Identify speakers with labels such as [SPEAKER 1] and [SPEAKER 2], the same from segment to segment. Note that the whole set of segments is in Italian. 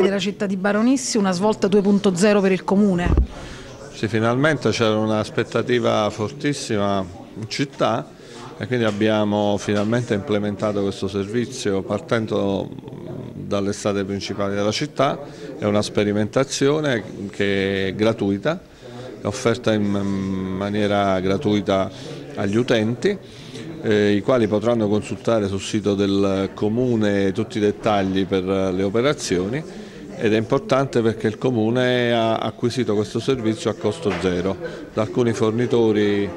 [SPEAKER 1] della città di Baronissi, una svolta 2.0 per il comune.
[SPEAKER 2] Sì, finalmente c'era un'aspettativa fortissima in città e quindi abbiamo finalmente implementato questo servizio partendo dalle strade principali della città, è una sperimentazione che è gratuita, è offerta in maniera gratuita agli utenti eh, i quali potranno consultare sul sito del Comune tutti i dettagli per eh, le operazioni ed è importante perché il Comune ha acquisito questo servizio a costo zero da alcuni fornitori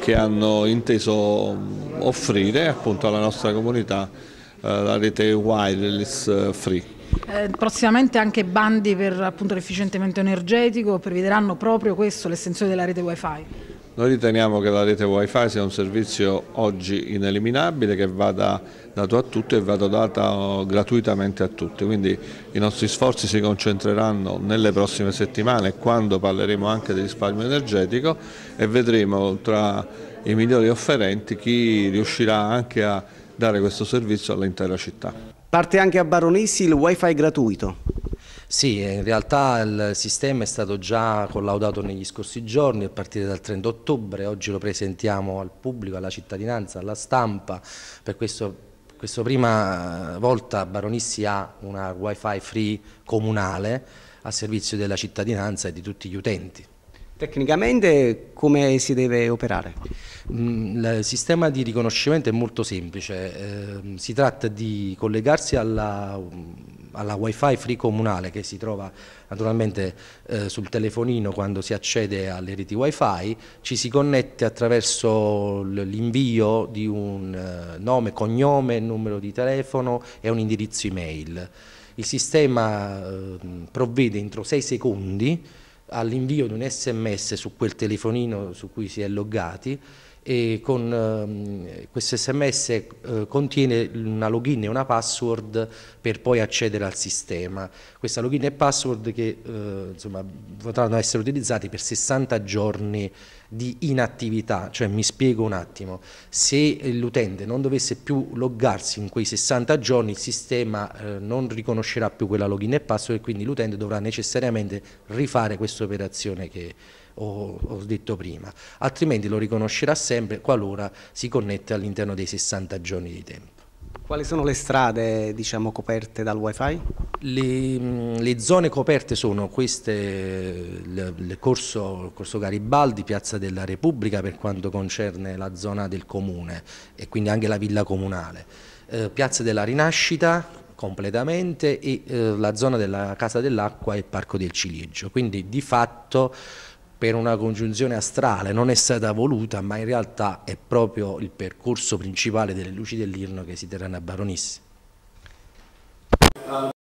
[SPEAKER 2] che hanno inteso offrire appunto alla nostra comunità eh, la rete wireless eh, free.
[SPEAKER 1] Eh, prossimamente anche bandi per l'efficientamento energetico prevederanno proprio questo, l'estensione della rete wifi?
[SPEAKER 2] Noi riteniamo che la rete wifi sia un servizio oggi ineliminabile che vada dato a tutti e vada data oh, gratuitamente a tutti, quindi i nostri sforzi si concentreranno nelle prossime settimane quando parleremo anche di risparmio energetico e vedremo tra i migliori offerenti chi riuscirà anche a dare questo servizio all'intera città.
[SPEAKER 3] Parte anche a Baronissi il wifi gratuito. Sì, in realtà il sistema è stato già collaudato negli scorsi giorni, a partire dal 30 ottobre, oggi lo presentiamo al pubblico, alla cittadinanza, alla stampa, per questo questa prima eh, volta Baronissi ha una wifi free comunale a servizio della cittadinanza e di tutti gli utenti.
[SPEAKER 2] Tecnicamente come
[SPEAKER 3] si deve operare? Mm, il sistema di riconoscimento è molto semplice, ehm, si tratta di collegarsi alla alla wifi free comunale che si trova naturalmente eh, sul telefonino quando si accede alle reti wifi, ci si connette attraverso l'invio di un eh, nome, cognome, numero di telefono e un indirizzo email. Il sistema eh, provvede entro 6 secondi all'invio di un sms su quel telefonino su cui si è loggati e con ehm, questo sms eh, contiene una login e una password per poi accedere al sistema. Questa login e password che eh, insomma, potranno essere utilizzati per 60 giorni di inattività, cioè mi spiego un attimo, se l'utente non dovesse più loggarsi in quei 60 giorni il sistema eh, non riconoscerà più quella login e password e quindi l'utente dovrà necessariamente rifare questa operazione che ho, ho detto prima, altrimenti lo riconoscerà sempre qualora si connette all'interno dei 60 giorni di tempo. Quali sono le strade diciamo, coperte dal wifi? Le, mm, le zone coperte sono queste, il corso, corso, Garibaldi, Piazza della Repubblica per quanto concerne la zona del comune e quindi anche la villa comunale, eh, Piazza della Rinascita completamente e eh, la zona della Casa dell'Acqua e Parco del Ciliegio, quindi di fatto per una congiunzione astrale, non è stata voluta ma in realtà è proprio il percorso principale delle luci dell'Irno che si terranno a Baronissi.